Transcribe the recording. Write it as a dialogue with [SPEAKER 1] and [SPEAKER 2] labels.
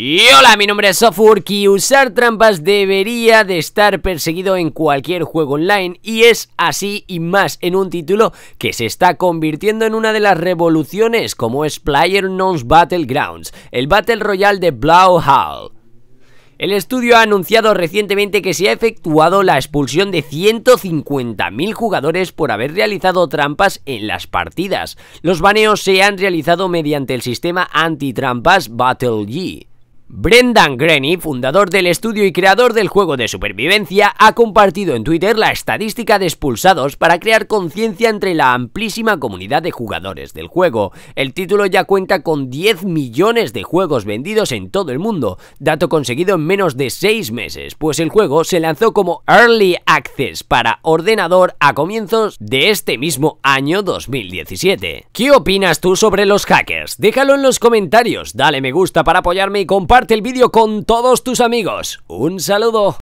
[SPEAKER 1] Y hola, mi nombre es Sofurki. Usar trampas debería de estar perseguido en cualquier juego online y es así y más en un título que se está convirtiendo en una de las revoluciones como es PlayerUnknown's Battlegrounds, el Battle Royale de Hall El estudio ha anunciado recientemente que se ha efectuado la expulsión de 150.000 jugadores por haber realizado trampas en las partidas. Los baneos se han realizado mediante el sistema antitrampas Battle G. Brendan Grenny, fundador del estudio y creador del juego de supervivencia, ha compartido en Twitter la estadística de expulsados para crear conciencia entre la amplísima comunidad de jugadores del juego. El título ya cuenta con 10 millones de juegos vendidos en todo el mundo, dato conseguido en menos de 6 meses, pues el juego se lanzó como Early Access para ordenador a comienzos de este mismo año 2017. ¿Qué opinas tú sobre los hackers? Déjalo en los comentarios, dale me gusta para apoyarme y compartir comparte el vídeo con todos tus amigos. Un saludo.